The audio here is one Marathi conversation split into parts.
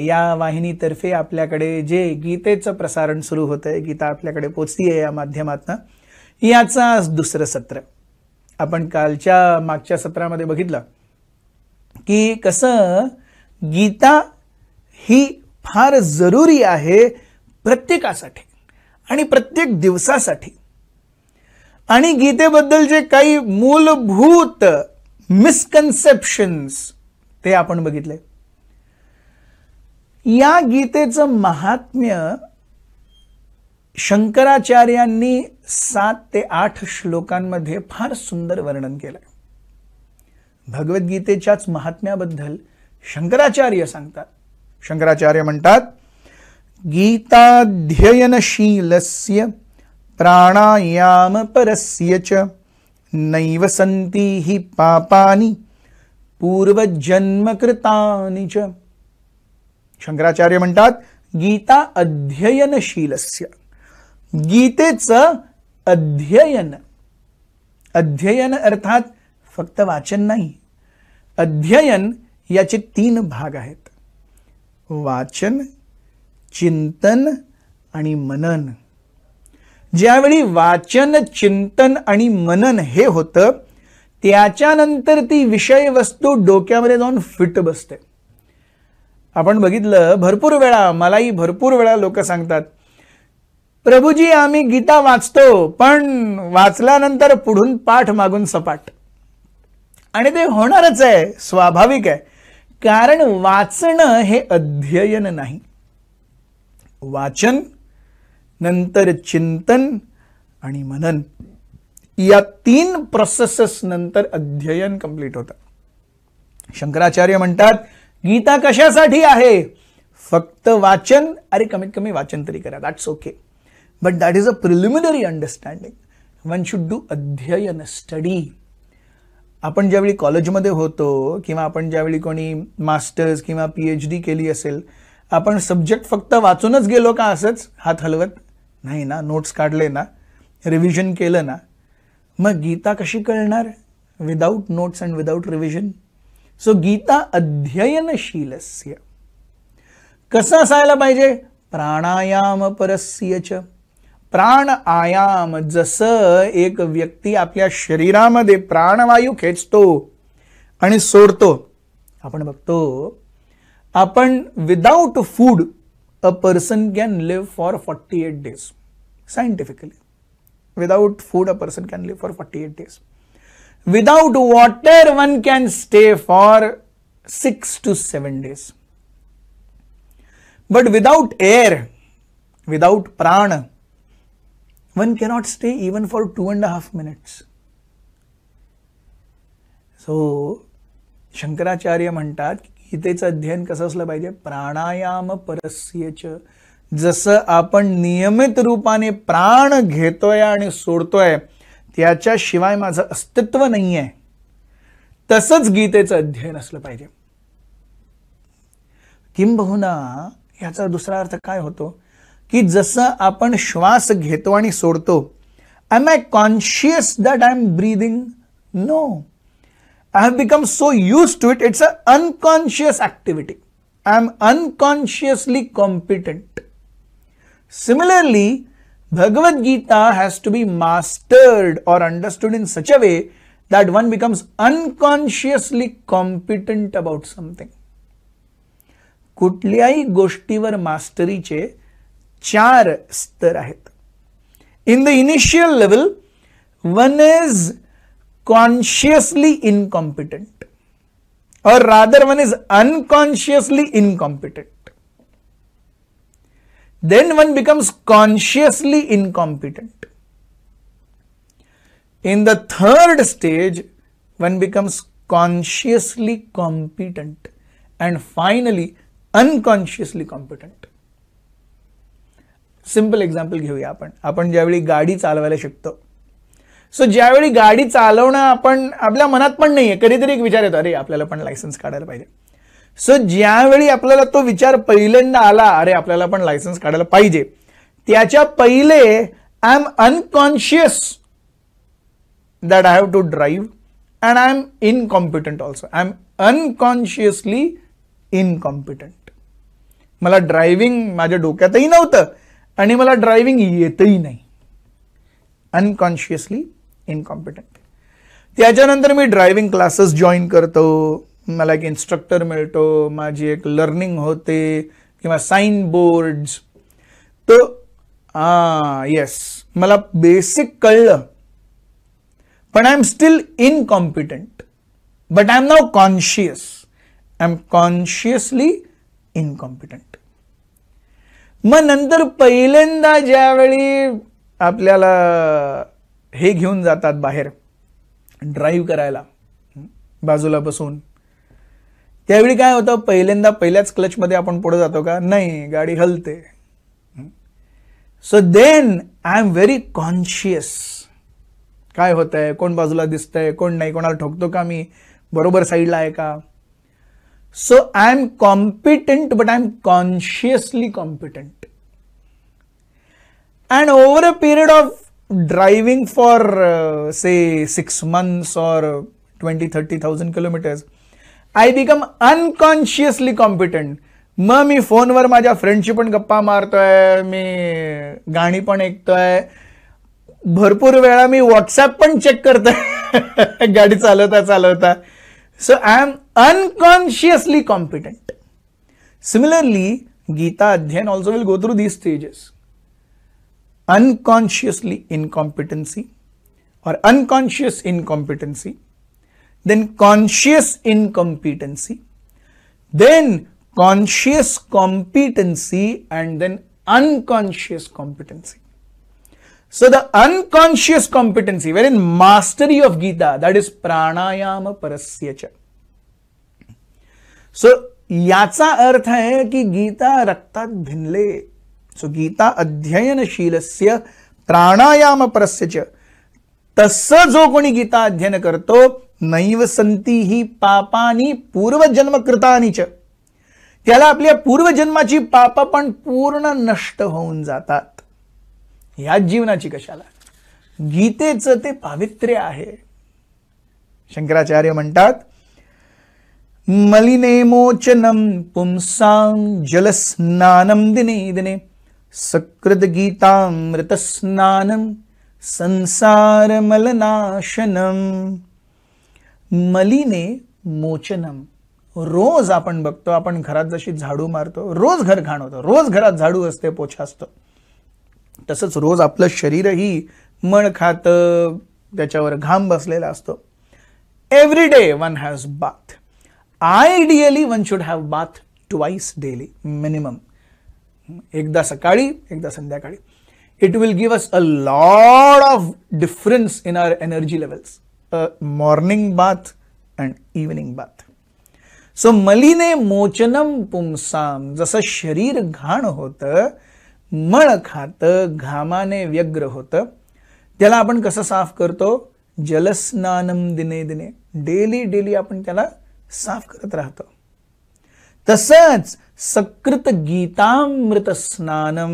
या वाहिनीतर्फे आपल्याकडे जे गीतेचं प्रसारण सुरू होत आहे गीता आपल्याकडे पोचतीये या माध्यमातनं याचा दुसरं सत्र आपण कालच्या मागच्या सत्रामध्ये बघितलं की कसं गीता ही फार जरुरी आहे प्रत्येकासाठी आणि प्रत्येक दिवसासाठी आणि गीतेबद्दल जे काही मूलभूत मिसकन्सेप्शन्स ते आपण बघितले या गीतेचं महात्म्य शंकराचार्यांनी सात ते आठ श्लोकांमध्ये फार सुंदर वर्णन केलं भगवद्गीतेच्याच महात्म्याबद्दल शंकराचार्य सांगतात शंकराचार्य म्हणतात गीताध्ययनशीलस्य प्राणायाम परस्य च नैव संती ही पापानी पूर्वजन्मकृतानी च शंकराचार्य म्हणतात गीता अध्ययनशीलस्य गीतेचं अध्ययन अध्ययन अर्थात फक्त वाचन नाही अध्ययन याचे तीन भाग आहेत वाचन चिंतन आणि मनन ज्यावेळी वाचन चिंतन आणि मनन हे होतं त्याच्यानंतर ती विषय वस्तू डोक्यामध्ये जाऊन फिट बसते आपण बघितलं भरपूर वेळा मलाही भरपूर वेळा लोक सांगतात प्रभूजी आम्ही गीता वाचतो पण वाचल्यानंतर पुढून पाठ मागून सपाट आणि ते होणारच आहे स्वाभाविक आहे कारण वाचणं हे अध्ययन नाही वाचन नंतर चिंतन आणि मनन या तीन प्रोसेसेस नंतर अध्ययन कंप्लीट होतं शंकराचार्य म्हणतात गीता कशासाठी आहे फक्त वाचन अरे कमीत कमी वाचन तरी करा that's okay but that is a preliminary understanding one should do अध्ययन स्टडी आपण ज्यावेळी कॉलेजमध्ये होतो किंवा आपण ज्यावेळी कोणी मास्टर्स किंवा पी एच डी केली असेल आपण सब्जेक्ट फक्त वाचूनच गेलो का असंच हात हलवत नाही ना नोट्स काढले ना रिव्हिजन केलं ना मग गीता कशी कळणार without notes and without revision so Gita अध्ययनशीलस्य कसं असायला पाहिजे प्राणायाम परस्य च प्राण आयाम जसं एक व्यक्ती आपल्या शरीरामध्ये प्राणवायू खेचतो आणि सोडतो आपण बघतो आपण without food a person can live for forty eight days scientifically without food a person can live for forty eight days without water one can stay for 6 to 7 days. But without air, without prana, one cannot stay even for two and a half minutes. So, Shankaracharya म्हणतात गीतेचं अध्ययन कसं असलं पाहिजे प्राणायाम परस्यच जसं आपण नियमित रूपाने प्राण घेतोय आणि सोडतोय त्याच्याशिवाय माझं अस्तित्व नाही आहे तसंच गीतेचं अध्ययन असलं पाहिजे किंबहुना याचा दुसरा अर्थ काय होतो की जसं आपण श्वास घेतो आणि सोडतो I am I conscious that I am breathing no I have become so used to it it's a unconscious activity I am unconsciously competent similarly Bhagavad Gita has to be mastered or understood in such a way that one becomes unconsciously competent about something. कुठल्याही गोष्टीवर मास्टरीचे चार स्तर आहेत in the initial level one is consciously incompetent और rather one is unconsciously incompetent then one becomes consciously incompetent. In the third stage, one becomes consciously competent and finally unconsciously competent. Simple example घेऊया आपण आपण ज्यावेळी गाडी चालवायला शिकतो सो ज्यावेळी गाडी चालवणं आपण आपल्या मनात पण नाही आहे कधीतरी एक विचार येतो अरे आपल्याला पण लायसन्स काढायला पाहिजे सो ज्यावेळी आपल्याला तो विचार पहिल्यांदा आला अरे आपल्याला पण लायसन्स काढायला पाहिजे त्याच्या पहिले I am unconscious that I have to drive and I am incompetent also I am unconsciously incompetent मला ड्रायव्हिंग माझ्या डोक्यातही नव्हतं आणि मला ड्रायव्हिंग येतही नाही अनकॉन्शियसली इनकॉम्पिटंट त्याच्यानंतर मी ड्रायव्हिंग क्लासेस जॉईन करतो मला एक इन्स्ट्रक्टर मिळतो माझी एक लर्निंग होते किंवा साइन बोर्ड तो आ येस मला बेसिक कळलं पण I am still incompetent but I am now conscious I am consciously incompetent मग नंतर पहिल्यांदा ज्यावेळी आपल्याला हे घेऊन जातात बाहेर ड्राईव्ह करायला बाजूला बसून त्यावेळी काय होतं पहिल्यांदा पहिल्याच क्लचमध्ये आपण पुढे जातो का नाही गाडी हलते so then I am very conscious काय होत आहे कोण बाजूला दिसतंय कोण नाही कोणाला ठोकतो का मी बरोबर साईडला आहे का so I am competent but I am consciously competent and over a period of driving for say six months or twenty thirty thousand kilometres I become unconsciously competent मग मी फोनवर माझ्या फ्रेंडशी पण गप्पा मारतोय मी गाणी पण ऐकतोय भरपूर वेळा मी व्हॉट्सअप पण चेक करतोय गाडी चालवता चालवता so I am unconsciously competent similarly Gita अध्ययन also will go through these stages unconsciously incompetency और unconscious incompetency then conscious incompetency, then conscious competency and then unconscious competency. So the unconscious competency wherein mastery of Gita that is pranayama parasyacha. So याचा अर्थ है कि गीता रक्तात भिन्नले So Gita अध्ययनशीलस्य Shilasya pranayama च तसं जो कोणी गीता अध्ययन करतो नैव संती ही पापानी पूर्वजन्मकृतानी च त्याला आपल्या पूर्वजन्माची पाप पण पूर्ण नष्ट होऊन जातात या जीवनाची कशाला गीतेचं ते पावित्र्य आहे शंकराचार्य म्हणतात मलिनेमोचनं पुंसां जलस्नानम दिने दिने सकृत संसार मलनाशनम मलिने मोचनम रोज आपण बघतो आपण घरात जशी झाडू मारतो रोज घर घाण होतं रोज घरात झाडू असते पोछा असतो तसंच रोज आपलं शरीरही मण खात त्याच्यावर घाम बसलेला असतो every day one has bath ideally one should have bath twice daily minimum एकदा सकाळी एकदा संध्याकाळी it will give us a lot of difference in our energy levels morning bath and and bath so मलीने मोचनम पुंसाम जसं शरीर घाण होतं मळ खातं घामाने व्यग्र होतं त्याला आपण कसं साफ करतो जलस्नानम दिने दिने डेली डेली आपण त्याला साफ करत राहतो तसंच सकृत गीतामृत स्नानम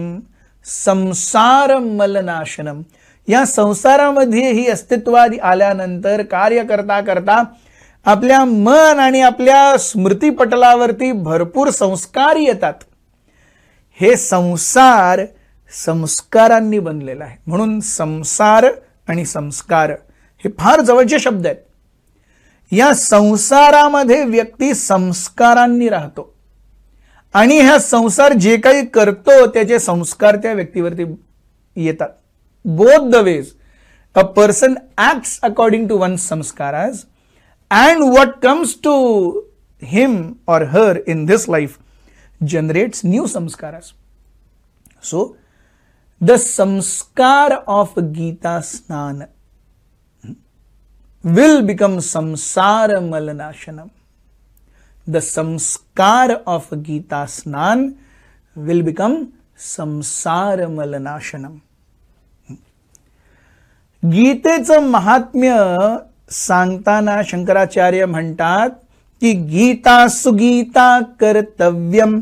संसार मलनाशनम या संसारामध्येही अस्तित्वात आल्यानंतर कार्य करता करता आपल्या मन आणि आपल्या स्मृतीपटलावरती भरपूर संस्कार येतात हे संसार संस्कारांनी बनलेला आहे म्हणून संसार आणि संस्कार हे फार जवळचे शब्द आहेत या संसारामध्ये व्यक्ती संस्कारांनी राहतो आणि हा संसार जे काही करतो त्याचे संस्कार त्या व्यक्तीवरती येतात both the ways. A person acts according to one's samskaras and what comes to him or her in this life generates new samskaras. So, the samskar of Gita Snana will become samsara malanashanam. The samskar of Gita Snan will become samsara malanashanam. गीतेचं महात्म्य सांगताना शंकराचार्य म्हणतात की गीता सुगीता कर्तव्यम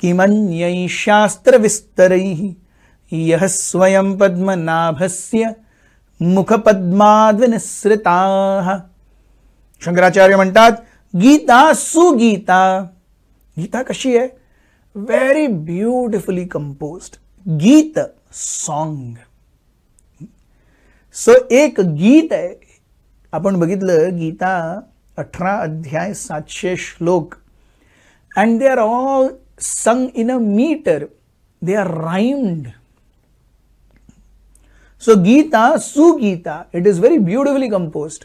किमन्यै शास्त्रविस्तरैः यः स्वयं पद्मनाभस्य मुखपद्माद्विनिसृताः शंकराचार्य म्हणतात गीता सुगीता गीता कशी आहे वेरी ब्युटिफुली कंपोज गीत सॉन्ग सो एक गीत आहे आपण बघितलं गीता अठरा अध्याय सातशे श्लोक and they are all sung in a metre they are rhymed so Gita सुगीता it is very beautifully composed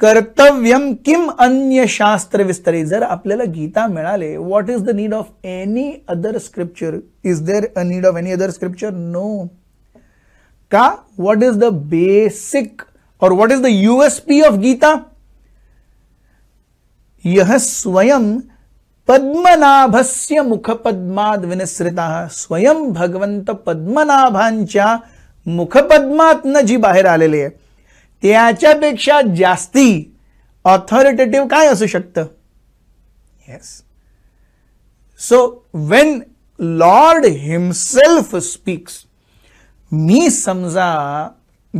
कर्तव्यम किम अन्य शास्त्र विस्तरे जर आपल्याला गीता मिळाले what is the need of any other scripture is there a need of any other scripture no का व्हाट इज द बेसिक और what is the USP of Gita यह स्वयं पद्मनाभस्य मुख पद्माद स्वयं भगवंत पद्मनाभांच्या न जी बाहेर आलेली आहे त्याच्यापेक्षा जास्ती ऑथॉरिटेटिव्ह काय असू शकतं yes so when Lord himself speaks मी समजा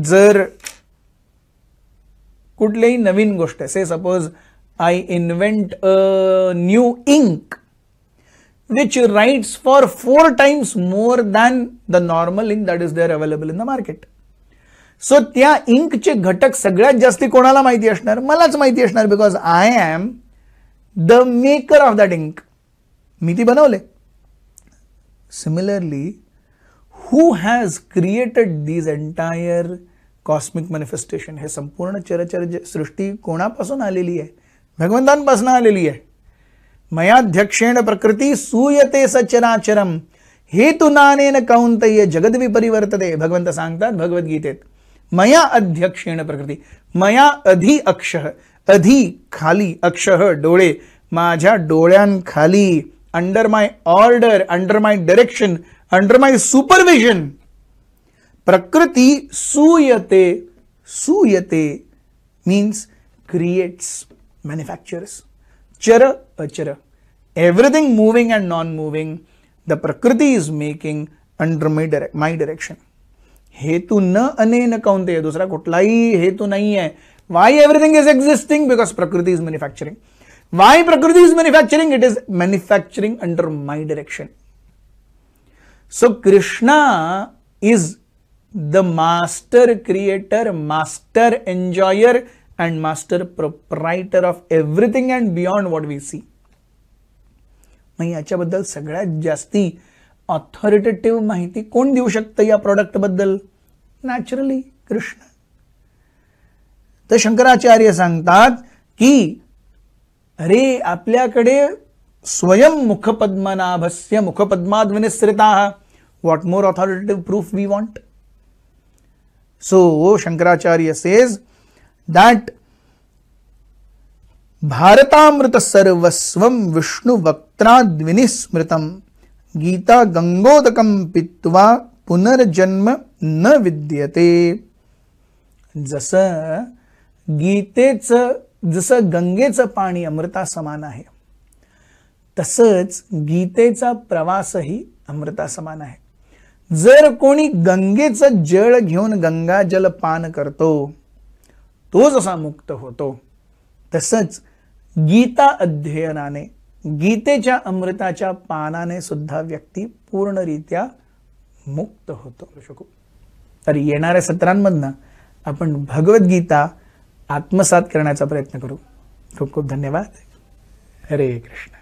जर कुठलीही नवीन गोष्ट आहे say suppose I invent a new ink which writes for four times more than the normal ink that is there available in the market so त्या इंकचे घटक सगळ्यात जास्ती कोणाला माहिती असणार मलाच माहिती असणार because I am the maker of that ink मी ती बनवले similarly who has created these entire cosmic manifestation हे संपूर्ण चरचर सृष्टी कोणापासून आलेली आहे भगवंतांपासून आलेली आहे मयाध्यक्षेण प्रकृती सूयते सचराचरम हेतुनानेन कौंतय जगदवी परिवर्तते भगवंत सांगतात भगवद्गीतेत मया अध्यक्षेण प्रकृती मया अधि अक्ष अधि खाली अक्ष डोळे माझ्या डोळ्यांखाली under my order under my direction under my supervision प्रकृती सुयते सुयते मीन्स क्रिएट्स मॅन्युफॅक्चर चर अचर everything moving and non moving the प्रकृती is making under my direct my direction हेतू न अने न कोणते दुसरा कुठलाही हेतू नाही आहे why everything is existing because प्रकृती इज मॅन्युफॅक्चरिंग वाय प्रकृती is manufacturing it is manufacturing under my direction so Krishna is the master creator master enjoyer and master proprietor of everything and beyond what we see मग याच्याबद्दल सगळ्यात जास्ती ऑथॉरिटेटिव्ह माहिती कोण देऊ शकतं या प्रॉडक्टबद्दल नॅचरली कृष्ण तर शंकराचार्य सांगतात की अरे आपल्याकडे स्वयं मुखपद्मनाभस्य मुखपद्माद्विनिसृता What more authoritative proof we want? So, Shankaracharya says that भारतामृत सर्वस्वं Vishnu वक्त्राद्विनि स्मृतम Gita गंगोदकं पित्वा पुनर्जन्म न विद्यते जसं गीतेचं जसं गंगेचं पाणी अमृता समान आहे तसंच गीतेचा प्रवासही अमृता समान आहे जर कोणी गंगेचं जळ घेऊन गंगा जल पान करतो तो जसा मुक्त होतो तसंच गीता अध्ययनाने गीतेच्या अमृताच्या पानाने सुद्धा व्यक्ती पूर्णरित्या मुक्त होतो शकू तर येणाऱ्या सत्रांमधनं आपण भगवद्गीता आत्मसात करण्याचा प्रयत्न करू खूप खूप धन्यवाद हरे कृष्ण